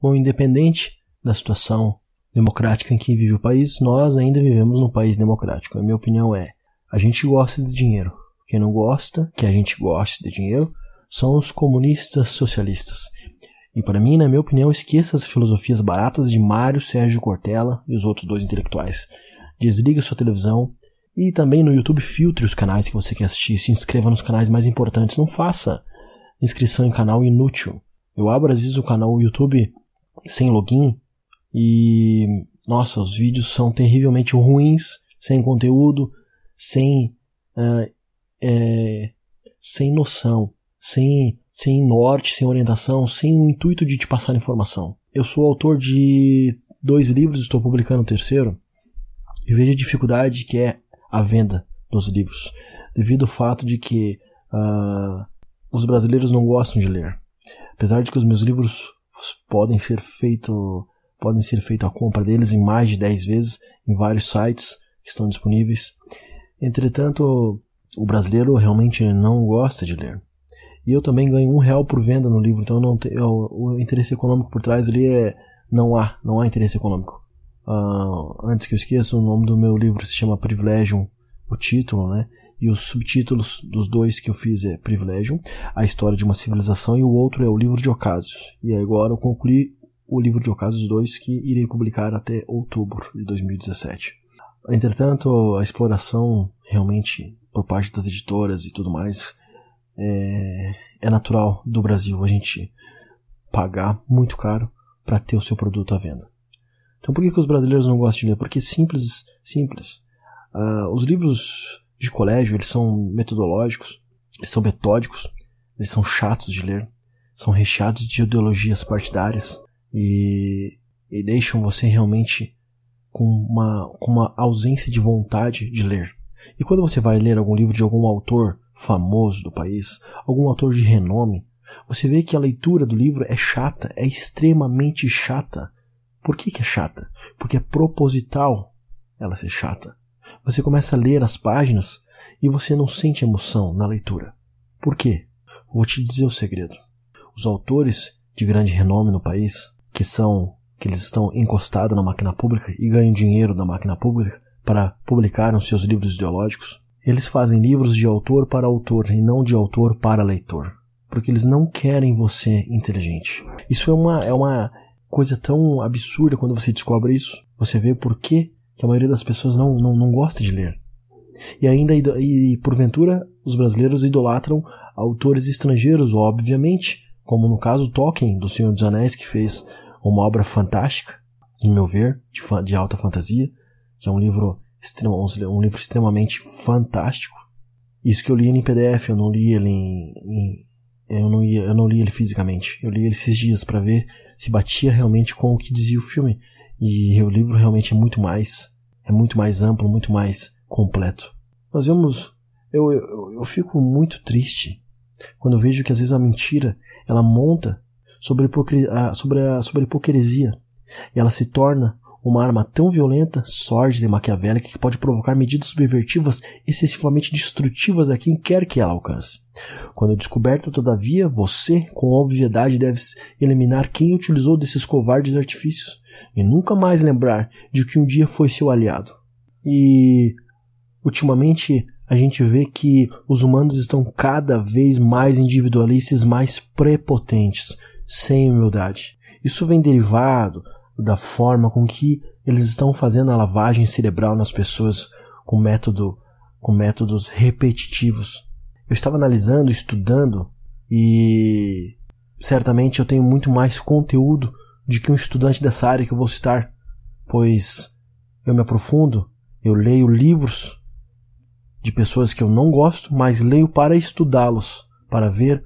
Bom, independente da situação democrática em que vive o país, nós ainda vivemos num país democrático. A minha opinião é: a gente gosta de dinheiro. Quem não gosta, que a gente goste de dinheiro, são os comunistas socialistas. E para mim, na minha opinião, esqueça as filosofias baratas de Mário Sérgio Cortella e os outros dois intelectuais. Desliga sua televisão e também no YouTube filtre os canais que você quer assistir, se inscreva nos canais mais importantes, não faça inscrição em canal inútil. Eu abro às vezes o canal YouTube sem login. E nossa, os vídeos são terrivelmente ruins, sem conteúdo, sem uh, é, sem noção, sem sem norte, sem orientação, sem o intuito de te passar informação. Eu sou autor de dois livros, estou publicando o terceiro, e vejo a dificuldade que é a venda dos livros, devido ao fato de que uh, os brasileiros não gostam de ler. Apesar de que os meus livros podem ser feito podem ser feito a compra deles em mais de 10 vezes em vários sites que estão disponíveis. Entretanto, o brasileiro realmente não gosta de ler. E eu também ganho um real por venda no livro, então não te, eu, o interesse econômico por trás ali é não há, não há interesse econômico. Uh, antes que eu esqueça, o nome do meu livro se chama Privilegium, o título, né? E os subtítulos dos dois que eu fiz é Privilégio, a história de uma civilização, e o outro é o livro de Ocasios. E agora eu concluí o livro de Ocasios 2, que irei publicar até outubro de 2017. Entretanto, a exploração realmente por parte das editoras e tudo mais é, é natural do Brasil a gente pagar muito caro para ter o seu produto à venda. Então por que, que os brasileiros não gostam de ler? Porque simples, simples. Uh, os livros de colégio, eles são metodológicos, eles são metódicos, eles são chatos de ler, são recheados de ideologias partidárias e, e deixam você realmente com uma, com uma ausência de vontade de ler. E quando você vai ler algum livro de algum autor famoso do país, algum autor de renome, você vê que a leitura do livro é chata, é extremamente chata. Por que, que é chata? Porque é proposital ela ser chata. Você começa a ler as páginas e você não sente emoção na leitura. Por quê? Vou te dizer o segredo. Os autores de grande renome no país, que são que eles estão encostados na máquina pública e ganham dinheiro da máquina pública para publicar os seus livros ideológicos, eles fazem livros de autor para autor e não de autor para leitor, porque eles não querem você inteligente. Isso é uma é uma coisa tão absurda quando você descobre isso. Você vê por que que a maioria das pessoas não, não, não gosta de ler. E ainda, e, porventura, os brasileiros idolatram autores estrangeiros, obviamente, como no caso Tolkien, do Senhor dos Anéis, que fez uma obra fantástica, em meu ver, de, de alta fantasia, que é um livro, um livro extremamente fantástico. Isso que eu li ele em PDF, eu não li ele em, em eu não, ia, eu não li ele fisicamente. Eu li ele esses dias para ver se batia realmente com o que dizia o filme. E o livro realmente é muito mais, é muito mais amplo, muito mais completo. Nós vemos, eu, eu, eu fico muito triste quando eu vejo que às vezes a mentira ela monta sobre a, sobre a, sobre a hipocrisia e ela se torna uma arma tão violenta, sórdida e maquiavélica que pode provocar medidas subvertivas excessivamente destrutivas a quem quer que ela alcance. Quando descoberta, todavia, você, com obviedade, deve eliminar quem utilizou desses covardes artifícios, e nunca mais lembrar de que um dia foi seu aliado. E ultimamente a gente vê que os humanos estão cada vez mais individualistas, mais prepotentes, sem humildade. Isso vem derivado da forma com que eles estão fazendo a lavagem cerebral nas pessoas com método com métodos repetitivos. Eu estava analisando, estudando e certamente eu tenho muito mais conteúdo de que um estudante dessa área que eu vou citar, pois eu me aprofundo, eu leio livros de pessoas que eu não gosto, mas leio para estudá-los, para ver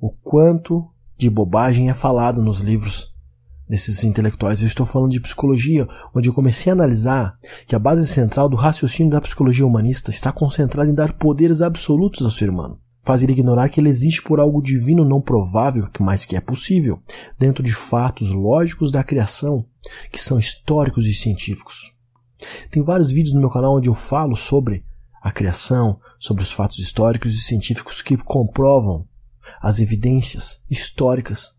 o quanto de bobagem é falado nos livros desses intelectuais. Eu estou falando de psicologia, onde eu comecei a analisar que a base central do raciocínio da psicologia humanista está concentrada em dar poderes absolutos ao ser humano fazer ignorar que ele existe por algo divino não provável, mas que é possível, dentro de fatos lógicos da criação, que são históricos e científicos. Tem vários vídeos no meu canal onde eu falo sobre a criação, sobre os fatos históricos e científicos que comprovam as evidências históricas,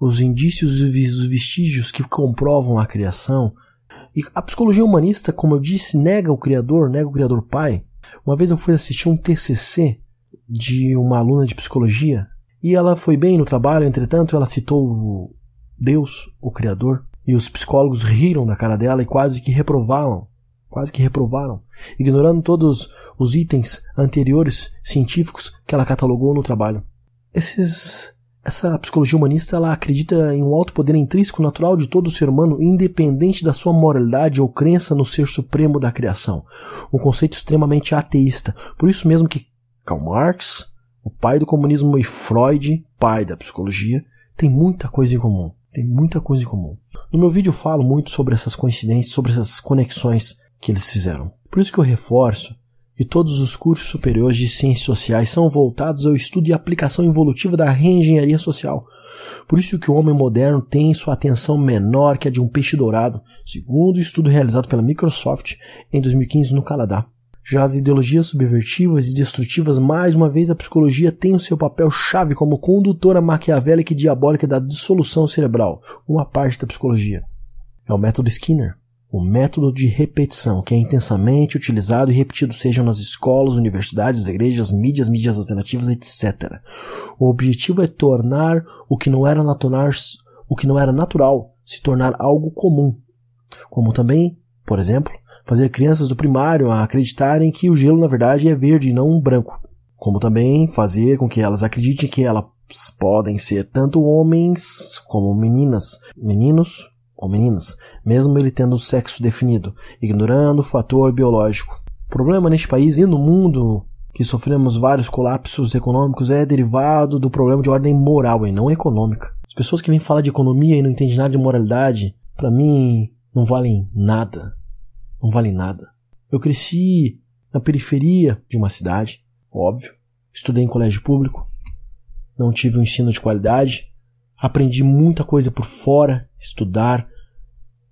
os indícios e os vestígios que comprovam a criação. E a psicologia humanista, como eu disse, nega o Criador, nega o Criador Pai. Uma vez eu fui assistir um TCC de uma aluna de psicologia e ela foi bem no trabalho, entretanto, ela citou Deus, o Criador, e os psicólogos riram da cara dela e quase que reprovaram, quase que reprovaram, ignorando todos os itens anteriores científicos que ela catalogou no trabalho. Esses, essa psicologia humanista ela acredita em um alto poder intrínseco natural de todo ser humano, independente da sua moralidade ou crença no ser supremo da criação. Um conceito extremamente ateísta. Por isso mesmo que Karl Marx, o pai do comunismo e Freud, pai da psicologia, tem muita coisa em comum. Tem muita coisa em comum. No meu vídeo eu falo muito sobre essas coincidências, sobre essas conexões que eles fizeram. Por isso que eu reforço que todos os cursos superiores de ciências sociais são voltados ao estudo e aplicação evolutiva da reengenharia social. Por isso que o homem moderno tem sua atenção menor que a de um peixe dourado, segundo o um estudo realizado pela Microsoft em 2015 no Canadá. Já as ideologias subvertivas e destrutivas, mais uma vez, a psicologia tem o seu papel chave como condutora maquiavélica e diabólica da dissolução cerebral, uma parte da psicologia. É o método Skinner, o método de repetição, que é intensamente utilizado e repetido, sejam nas escolas, universidades, igrejas, mídias, mídias alternativas, etc. O objetivo é tornar o que não era natural, o que não era natural se tornar algo comum, como também, por exemplo, fazer crianças do primário acreditarem que o gelo na verdade é verde e não branco, como também fazer com que elas acreditem que elas podem ser tanto homens como meninas, meninos ou meninas, mesmo ele tendo o sexo definido, ignorando o fator biológico. O problema neste país e no mundo que sofremos vários colapsos econômicos é derivado do problema de ordem moral e não econômica. As pessoas que vêm falar de economia e não entendem nada de moralidade, para mim, não valem nada não vale nada. Eu cresci na periferia de uma cidade, óbvio, estudei em colégio público, não tive um ensino de qualidade, aprendi muita coisa por fora, estudar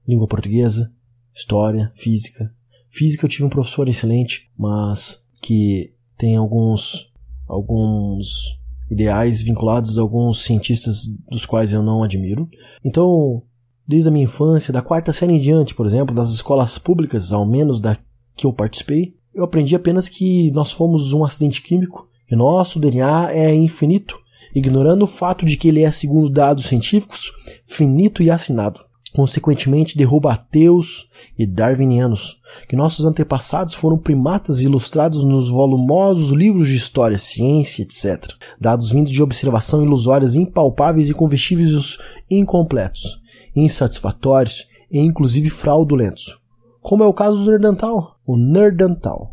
língua portuguesa, história, física. Física eu tive um professor excelente, mas que tem alguns alguns ideais vinculados a alguns cientistas dos quais eu não admiro. Então, desde a minha infância, da quarta série em diante, por exemplo, das escolas públicas, ao menos da que eu participei, eu aprendi apenas que nós fomos um acidente químico e nosso DNA é infinito, ignorando o fato de que ele é, segundo dados científicos, finito e assinado. Consequentemente, derruba ateus e darwinianos, que nossos antepassados foram primatas ilustrados nos volumosos livros de história, ciência, etc. Dados vindos de observação ilusórias, impalpáveis e convestíveis incompletos insatisfatórios e inclusive fraudulentos, como é o caso do Nerdantal, o nerdental,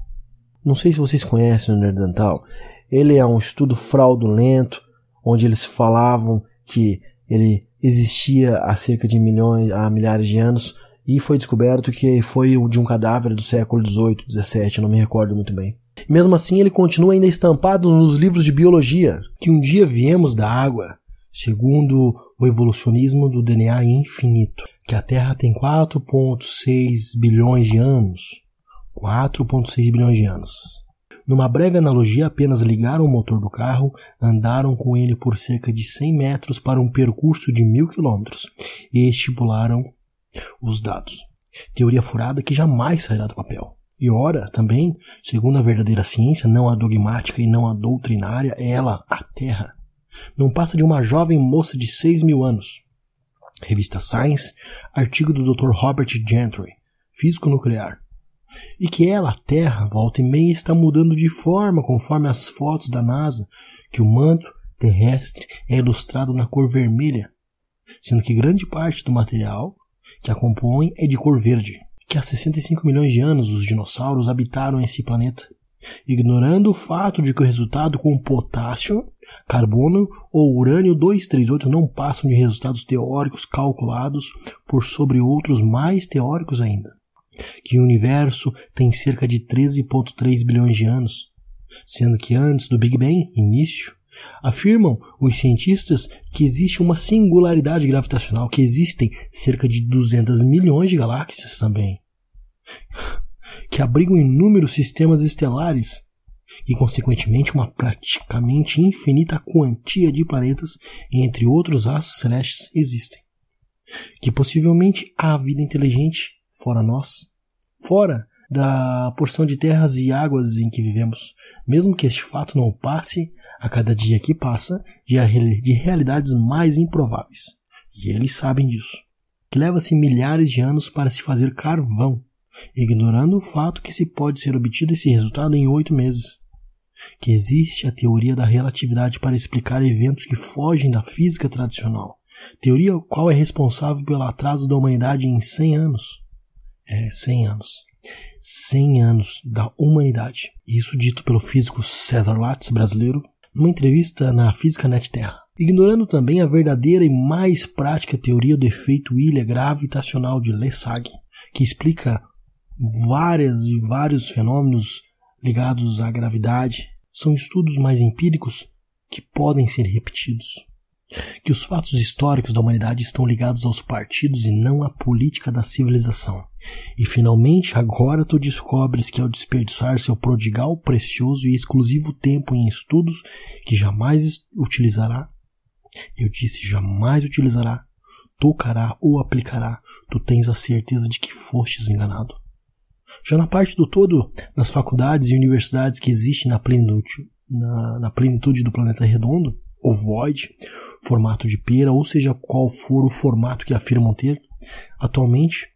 Não sei se vocês conhecem o Nerdantal. Ele é um estudo fraudulento onde eles falavam que ele existia há cerca de milhões, há milhares de anos e foi descoberto que foi de um cadáver do século 18, 17, não me recordo muito bem. Mesmo assim, ele continua ainda estampado nos livros de biologia, que um dia viemos da água, Segundo o evolucionismo do DNA infinito, que a Terra tem 4,6 bilhões de anos. 4,6 bilhões de anos. Numa breve analogia, apenas ligaram o motor do carro, andaram com ele por cerca de 100 metros para um percurso de mil quilômetros e estipularam os dados. Teoria furada que jamais sairá do papel. E ora, também, segundo a verdadeira ciência, não a dogmática e não a doutrinária, ela, a Terra, não passa de uma jovem moça de 6 mil anos. Revista Science, artigo do Dr. Robert Gentry, físico nuclear. E que ela, a Terra, volta e meia está mudando de forma conforme as fotos da NASA, que o manto terrestre é ilustrado na cor vermelha, sendo que grande parte do material que a compõe é de cor verde. Que há 65 milhões de anos os dinossauros habitaram esse planeta ignorando o fato de que o resultado com potássio Carbono ou urânio 238 não passam de resultados teóricos calculados por sobre outros mais teóricos ainda. Que o universo tem cerca de 13,3 bilhões de anos, sendo que antes do Big Bang, início, afirmam os cientistas que existe uma singularidade gravitacional, que existem cerca de 200 milhões de galáxias também, que abrigam inúmeros sistemas estelares e, consequentemente, uma praticamente infinita quantia de planetas, entre outros astros celestes, existem. Que possivelmente há vida inteligente fora nós, fora da porção de terras e águas em que vivemos, mesmo que este fato não passe a cada dia que passa de realidades mais improváveis. E eles sabem disso. Que leva-se milhares de anos para se fazer carvão, ignorando o fato que se pode ser obtido esse resultado em oito meses que existe a teoria da relatividade para explicar eventos que fogem da física tradicional, teoria qual é responsável pelo atraso da humanidade em 100 anos. É, 100 anos. 100 anos da humanidade. Isso dito pelo físico César Lattes, brasileiro, numa entrevista na Física Net Terra. Ignorando também a verdadeira e mais prática teoria do efeito ilha gravitacional de Le Sage, que explica várias e vários fenômenos ligados à gravidade são estudos mais empíricos que podem ser repetidos. Que os fatos históricos da humanidade estão ligados aos partidos e não à política da civilização. E finalmente agora tu descobres que ao desperdiçar seu prodigal, precioso e exclusivo tempo em estudos que jamais utilizará, eu disse jamais utilizará, tocará ou aplicará, tu tens a certeza de que fostes enganado. Já na parte do todo nas faculdades e universidades que existem na plenitude, na, na plenitude do planeta redondo, ovoide, formato de pera, ou seja, qual for o formato que afirmam ter, atualmente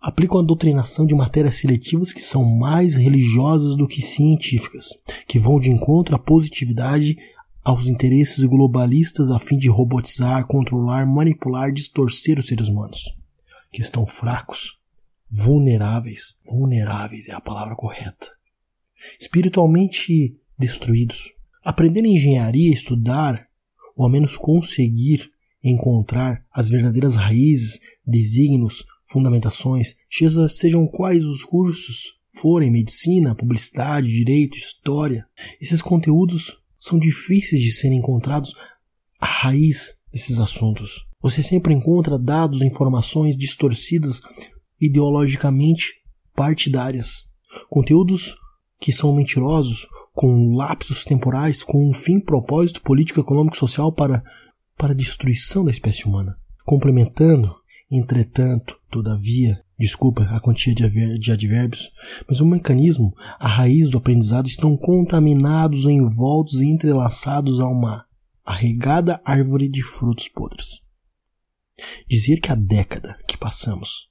aplicam a doutrinação de matérias seletivas que são mais religiosas do que científicas, que vão de encontro à positividade aos interesses globalistas a fim de robotizar, controlar, manipular, distorcer os seres humanos, que estão fracos vulneráveis. Vulneráveis é a palavra correta. Espiritualmente destruídos. Aprender engenharia, estudar, ou ao menos conseguir encontrar as verdadeiras raízes, desígnios, fundamentações, sejam quais os cursos forem, medicina, publicidade, direito, história. Esses conteúdos são difíceis de serem encontrados a raiz desses assuntos. Você sempre encontra dados, informações distorcidas ideologicamente partidárias, conteúdos que são mentirosos, com lapsos temporais, com um fim, propósito político, econômico, social para, para a destruição da espécie humana. Complementando, entretanto, todavia, desculpa a quantia de, advérbios, mas o mecanismo, a raiz do aprendizado estão contaminados, envoltos e entrelaçados a uma arregada árvore de frutos podres. Dizer que a década que passamos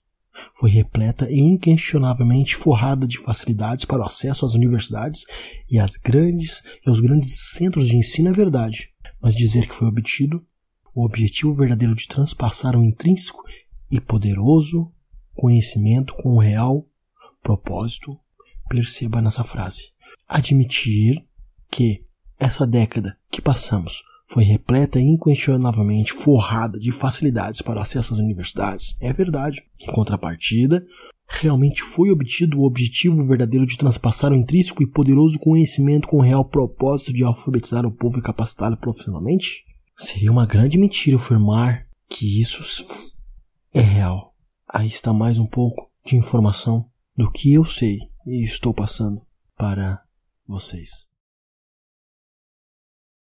foi repleta e inquestionavelmente forrada de facilidades para o acesso às universidades e às grandes e aos grandes centros de ensino é verdade, mas dizer que foi obtido o objetivo verdadeiro de transpassar um intrínseco e poderoso conhecimento com um real propósito, perceba nessa frase. Admitir que essa década que passamos foi repleta e inquestionavelmente forrada de facilidades para acesso às universidades. É verdade. Em contrapartida, realmente foi obtido o objetivo verdadeiro de transpassar o intrínseco e poderoso conhecimento com o real propósito de alfabetizar o povo e capacitá-lo profissionalmente? Seria uma grande mentira afirmar que isso é real. Aí está mais um pouco de informação do que eu sei e estou passando para vocês.